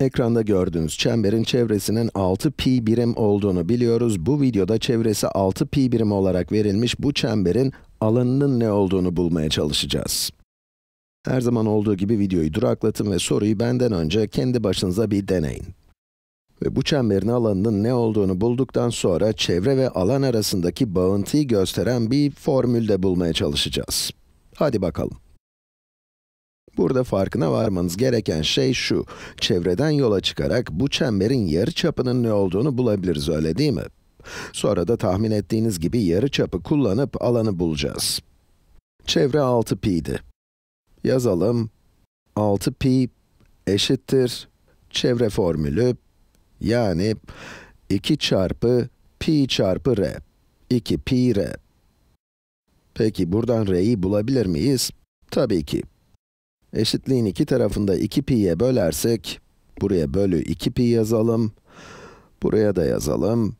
Ekranda gördüğünüz çemberin çevresinin 6 pi birim olduğunu biliyoruz. Bu videoda çevresi 6 pi birim olarak verilmiş bu çemberin alanının ne olduğunu bulmaya çalışacağız. Her zaman olduğu gibi videoyu duraklatın ve soruyu benden önce kendi başınıza bir deneyin. Ve bu çemberin alanının ne olduğunu bulduktan sonra çevre ve alan arasındaki bağıntıyı gösteren bir formülde bulmaya çalışacağız. Hadi bakalım. Burada farkına varmanız gereken şey şu, çevreden yola çıkarak bu çemberin yarı çapının ne olduğunu bulabiliriz öyle değil mi? Sonra da tahmin ettiğiniz gibi yarı çapı kullanıp alanı bulacağız. Çevre 6pi'di. Yazalım, 6pi eşittir çevre formülü, yani 2 çarpı pi çarpı r, 2 pi r. Peki buradan r'yi bulabilir miyiz? Tabii ki. Eşitliğin iki tarafında 2 pi'ye bölersek, buraya bölü 2 pi yazalım, buraya da yazalım.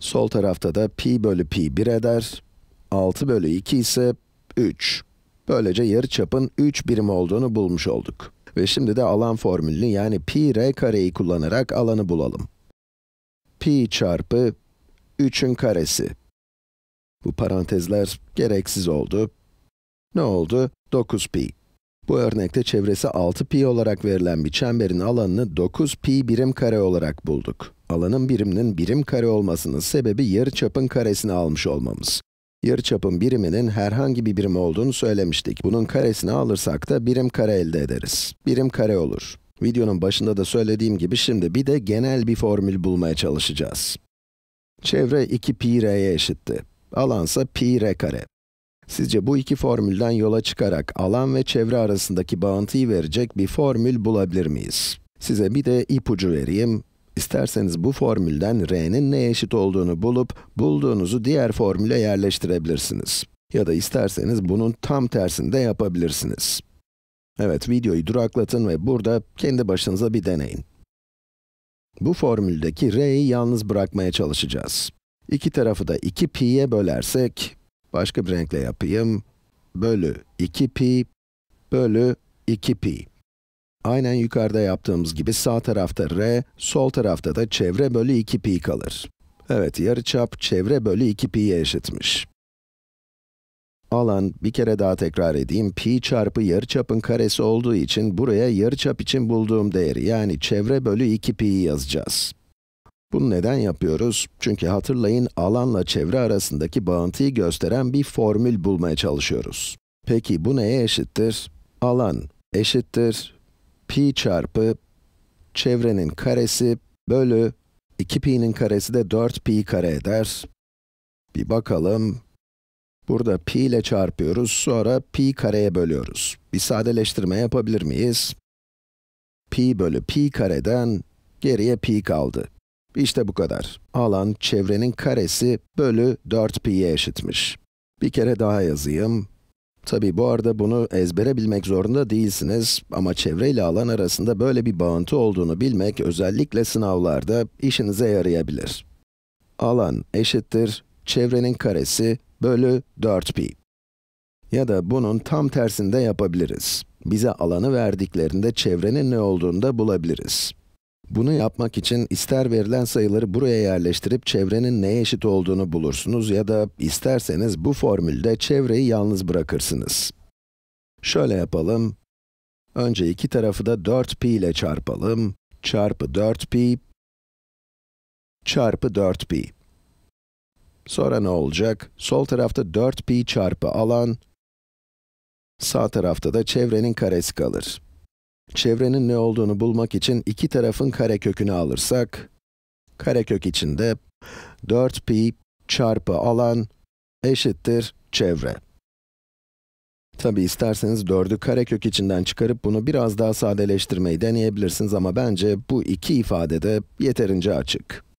Sol tarafta da pi bölü pi 1 eder, 6 bölü 2 ise 3. Böylece yarıçapın 3 birim olduğunu bulmuş olduk. Ve şimdi de alan formülünü yani pi r kareyi kullanarak alanı bulalım. pi çarpı 3'ün karesi. Bu parantezler gereksiz oldu. Ne oldu? 9 pi. Bu örnekte çevresi 6 pi olarak verilen bir çemberin alanını 9 pi birim kare olarak bulduk. Alanın biriminin birim kare olmasının sebebi yarıçapın karesini almış olmamız. Yarıçapın biriminin herhangi bir birim olduğunu söylemiştik. Bunun karesini alırsak da birim kare elde ederiz. Birim kare olur. Videonun başında da söylediğim gibi şimdi bir de genel bir formül bulmaya çalışacağız. Çevre 2 pi r'ye eşitti. Alansa pi r kare. Sizce bu iki formülden yola çıkarak alan ve çevre arasındaki bağıntıyı verecek bir formül bulabilir miyiz? Size bir de ipucu vereyim. İsterseniz bu formülden r'nin ne eşit olduğunu bulup, bulduğunuzu diğer formüle yerleştirebilirsiniz. Ya da isterseniz bunun tam tersini de yapabilirsiniz. Evet, videoyu duraklatın ve burada kendi başınıza bir deneyin. Bu formüldeki r'yi yalnız bırakmaya çalışacağız. İki tarafı da 2pi'ye bölersek, Başka bir renkle yapayım. Bölü 2 pi bölü 2 pi. Aynen yukarıda yaptığımız gibi sağ tarafta r, sol tarafta da çevre bölü 2 pi kalır. Evet, yarıçap çevre bölü 2 pi'ye eşitmiş. Alan, bir kere daha tekrar edeyim, pi çarpı yarıçapın karesi olduğu için buraya yarıçap için bulduğum değeri yani çevre bölü 2 pi'yi yazacağız. Bunu neden yapıyoruz? Çünkü hatırlayın alanla çevre arasındaki bağıntıyı gösteren bir formül bulmaya çalışıyoruz. Peki bu neye eşittir? Alan eşittir pi çarpı çevrenin karesi bölü 2pi'nin karesi de 4pi kare eder. Bir bakalım. Burada pi ile çarpıyoruz, sonra pi kareye bölüyoruz. Bir sadeleştirme yapabilir miyiz? pi bölü pi kareden geriye pi kaldı. İşte bu kadar. Alan çevrenin karesi bölü 4 pi'ye eşitmiş. Bir kere daha yazayım. Tabi bu arada bunu ezbere bilmek zorunda değilsiniz ama çevre ile alan arasında böyle bir bağıntı olduğunu bilmek özellikle sınavlarda işinize yarayabilir. Alan eşittir çevrenin karesi bölü 4 pi. Ya da bunun tam tersini de yapabiliriz. Bize alanı verdiklerinde çevrenin ne olduğunu da bulabiliriz. Bunu yapmak için ister verilen sayıları buraya yerleştirip çevrenin neye eşit olduğunu bulursunuz ya da isterseniz bu formülde çevreyi yalnız bırakırsınız. Şöyle yapalım. Önce iki tarafı da 4pi ile çarpalım. Çarpı 4pi çarpı 4pi. Sonra ne olacak? Sol tarafta 4pi çarpı alan, sağ tarafta da çevrenin karesi kalır. Çevrenin ne olduğunu bulmak için iki tarafın karekökünü alırsak, karekök içinde 4pi çarpı alan eşittir çevre. Tabi isterseniz 4'ü karekök içinden çıkarıp bunu biraz daha sadeleştirmeyi deneyebilirsiniz ama bence bu iki ifade de yeterince açık.